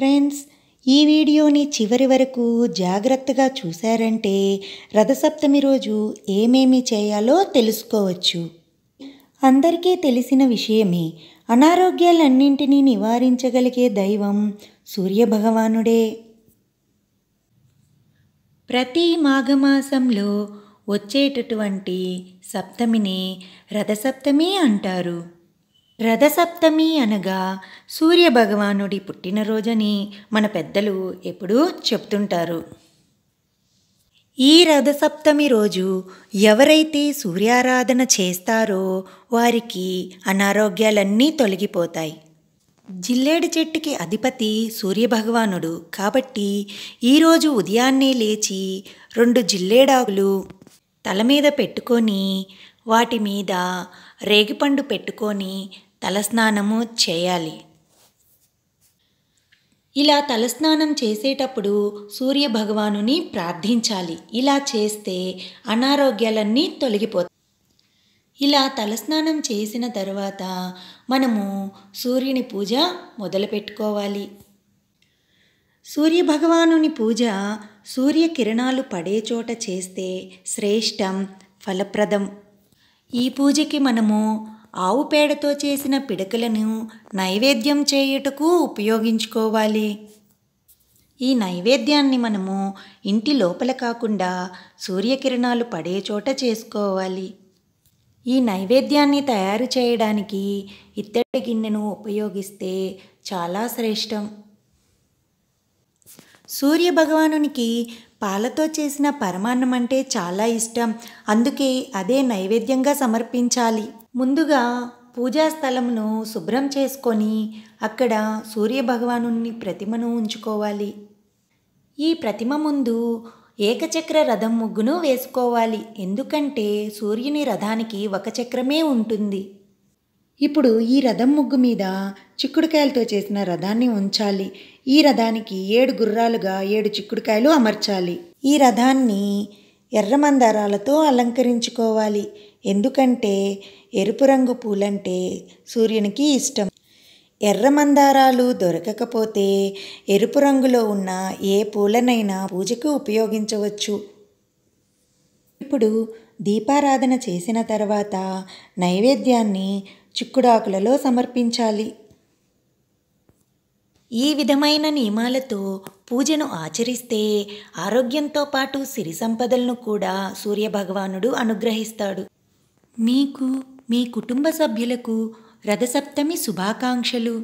friends ఈ వీడియోని చివరి వరకు జాగ్రత్తగా చూశారంటే రథసప్తమి రోజు ఏమేమి చేయాలో తెలుసుకోవచ్చు అందరికీ తెలిసిన విషయమే అనారోగ్యాలన్నింటినీ నివారించగలిగే దైవం సూర్యభగవానుడే ప్రతి మాఘమాసంలో వచ్చేటటువంటి సప్తమిని రథసప్తమి అంటారు రథసప్తమి అనగా సూర్యభగవానుడి పుట్టినరోజని మన పెద్దలు ఎప్పుడూ చెప్తుంటారు ఈ రథసప్తమి రోజు ఎవరైతే సూర్యారాధన చేస్తారో వారికి అనారోగ్యాలన్నీ తొలగిపోతాయి జిల్లేడు చెట్టుకి అధిపతి సూర్యభగవానుడు కాబట్టి ఈరోజు ఉదయాన్నే లేచి రెండు జిల్లేడాకులు తల మీద పెట్టుకొని వాటి మీద రేగిపండు పెట్టుకొని తలస్నానము చేయాలి ఇలా తలస్నానం చేసేటప్పుడు సూర్య భగవానుని ప్రార్థించాలి ఇలా చేస్తే అనారోగ్యాలన్నీ తొలగిపోతాయి ఇలా తలస్నానం చేసిన తర్వాత మనము సూర్యుని పూజ మొదలుపెట్టుకోవాలి సూర్య భగవానుని పూజ సూర్యకిరణాలు పడే చోట చేస్తే శ్రేష్టం ఫలప్రదం ఈ పూజకి మనము ఆవు పేడతో చేసిన పిడకలను నైవేద్యం చేయుటకు ఉపయోగించుకోవాలి ఈ నైవేద్యాన్ని మనము ఇంటి లోపల కాకుండా సూర్యకిరణాలు పడే చోట చేసుకోవాలి ఈ నైవేద్యాన్ని తయారు చేయడానికి ఇత్తడి గిన్నెను ఉపయోగిస్తే చాలా శ్రేష్టం సూర్యభగవానునికి పాలతో చేసిన పరమాన్నం అంటే చాలా ఇష్టం అందుకే అదే నైవేద్యంగా సమర్పించాలి ముందుగా పూజా స్థలంను శుభ్రం చేసుకొని అక్కడ సూర్యభగవాను ప్రతిమను ఉంచుకోవాలి ఈ ప్రతిమ ముందు ఏకచక్ర రథం ముగ్గును వేసుకోవాలి ఎందుకంటే సూర్యుని రథానికి ఒక చక్రమే ఉంటుంది ఇప్పుడు ఈ రథం ముగ్గు మీద చిక్కుడుకాయలతో చేసిన రథాన్ని ఉంచాలి ఈ రథానికి ఏడు గుర్రాలుగా ఏడు చిక్కుడుకాయలు అమర్చాలి ఈ రథాన్ని ఎర్రమందారాలతో అలంకరించుకోవాలి ఎందుకంటే ఎరుపు రంగు పూలంటే సూర్యునికి ఇష్టం ఎర్రమందారాలు దొరకకపోతే ఎరుపు రంగులో ఉన్న ఏ పూలనైనా పూజకు ఉపయోగించవచ్చు ఇప్పుడు దీపారాధన చేసిన తర్వాత నైవేద్యాన్ని చిక్కుడాకులలో సమర్పించాలి ఈ విధమైన నియమాలతో పూజను ఆచరిస్తే ఆరోగ్యంతో పాటు సిరి సంపదలను కూడా సూర్యభగవానుడు అనుగ్రహిస్తాడు మీకు మీ కుటుంబ సభ్యులకు రథసప్తమి శుభాకాంక్షలు